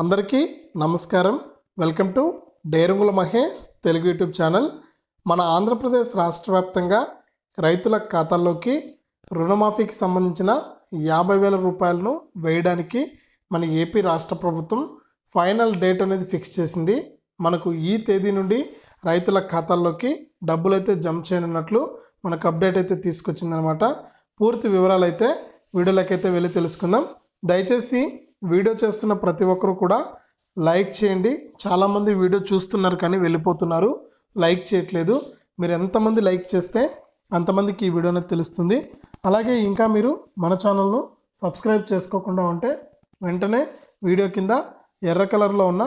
అందరికీ నమస్కారం welcome to డేరుంగుల Mahesh Telugu YouTube channel మన ఆంధ్రప్రదేశ్ రాష్ట్ర వ్యాప్తంగా రైతుల ఖాతాల్లోకి రుణమాఫీకి సంబంధించిన యాభై వేల రూపాయలను వేయడానికి మన ఏపీ రాష్ట్ర ప్రభుత్వం ఫైనల్ డేట్ అనేది ఫిక్స్ చేసింది మనకు ఈ తేదీ నుండి రైతుల ఖాతాల్లోకి డబ్బులు అయితే జమ చేయనున్నట్లు మనకు అప్డేట్ అయితే తీసుకొచ్చిందనమాట పూర్తి వివరాలు అయితే అయితే వెళ్ళి తెలుసుకుందాం దయచేసి వీడియో చేస్తున్న ప్రతి ఒక్కరు కూడా లైక్ చేయండి చాలామంది వీడియో చూస్తున్నారు కానీ వెళ్ళిపోతున్నారు లైక్ చేయట్లేదు మీరు ఎంతమంది లైక్ చేస్తే అంతమందికి ఈ వీడియో అనేది తెలుస్తుంది అలాగే ఇంకా మీరు మన ఛానల్ను సబ్స్క్రైబ్ చేసుకోకుండా ఉంటే వెంటనే వీడియో కింద ఎర్ర కలర్లో ఉన్న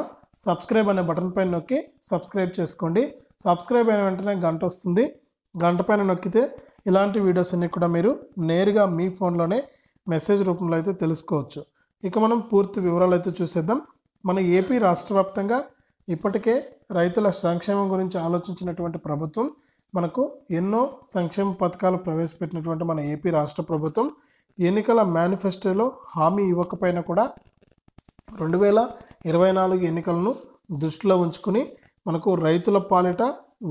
సబ్స్క్రైబ్ అనే బటన్ పైన నొక్కి సబ్స్క్రైబ్ చేసుకోండి సబ్స్క్రైబ్ అయిన వెంటనే గంట వస్తుంది గంట పైన నొక్కితే ఇలాంటి వీడియోస్ అన్నీ కూడా మీరు నేరుగా మీ ఫోన్లోనే మెసేజ్ రూపంలో అయితే తెలుసుకోవచ్చు ఇక మనం పూర్తి వివరాలు అయితే చూసేద్దాం మన ఏపీ రాష్ట్ర వ్యాప్తంగా ఇప్పటికే రైతుల సంక్షేమం గురించి ఆలోచించినటువంటి ప్రభుత్వం మనకు ఎన్నో సంక్షేమ పథకాలు ప్రవేశపెట్టినటువంటి మన ఏపీ రాష్ట్ర ప్రభుత్వం ఎన్నికల మేనిఫెస్టోలో హామీ ఇవ్వకపోయినా కూడా రెండు వేల ఇరవై నాలుగు ఎన్నికలను దృష్టిలో ఉంచుకుని మనకు రైతుల పాలిట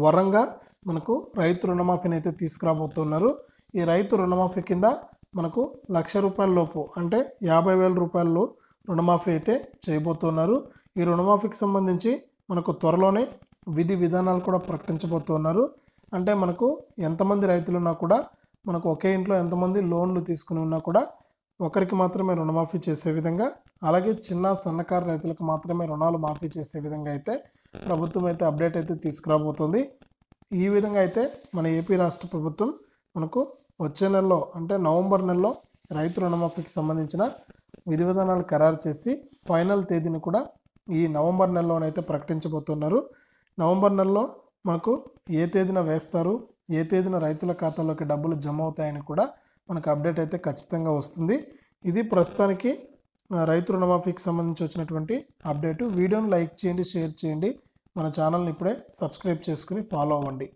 వరంగా మనకు రైతు రుణమాఫీని అయితే తీసుకురాబోతున్నారు ఈ రైతు రుణమాఫీ కింద మనకు లక్ష రూపాయల లోపు అంటే యాభై వేల రూపాయలు రుణమాఫీ అయితే చేయబోతున్నారు ఈ రుణమాఫీకి సంబంధించి మనకు త్వరలోనే విధి విధానాలు కూడా ప్రకటించబోతున్నారు అంటే మనకు ఎంతమంది రైతులు ఉన్నా కూడా మనకు ఒకే ఇంట్లో ఎంతమంది లోన్లు తీసుకుని ఉన్నా కూడా ఒకరికి మాత్రమే రుణమాఫీ చేసే విధంగా అలాగే చిన్న సన్నకారు రైతులకు మాత్రమే రుణాలు మాఫీ చేసే విధంగా అయితే ప్రభుత్వం అయితే అప్డేట్ అయితే తీసుకురాబోతుంది ఈ విధంగా అయితే మన ఏపీ రాష్ట్ర ప్రభుత్వం మనకు వచ్చే నెలలో అంటే నవంబర్ నెలలో రైతు రుణమాఫీకి సంబంధించిన విధి విధానాలు ఖరారు చేసి ఫైనల్ తేదీని కూడా ఈ నవంబర్ నెలలోనైతే ప్రకటించబోతున్నారు నవంబర్ నెలలో మనకు ఏ తేదీన వేస్తారు ఏ తేదీన రైతుల ఖాతాలోకి డబ్బులు జమ అవుతాయని కూడా మనకు అప్డేట్ అయితే ఖచ్చితంగా వస్తుంది ఇది ప్రస్తుతానికి రైతు రుణమాఫీకి సంబంధించి వచ్చినటువంటి అప్డేటు వీడియోని లైక్ చేయండి షేర్ చేయండి మన ఛానల్ని ఇప్పుడే సబ్స్క్రైబ్ చేసుకుని ఫాలో అవ్వండి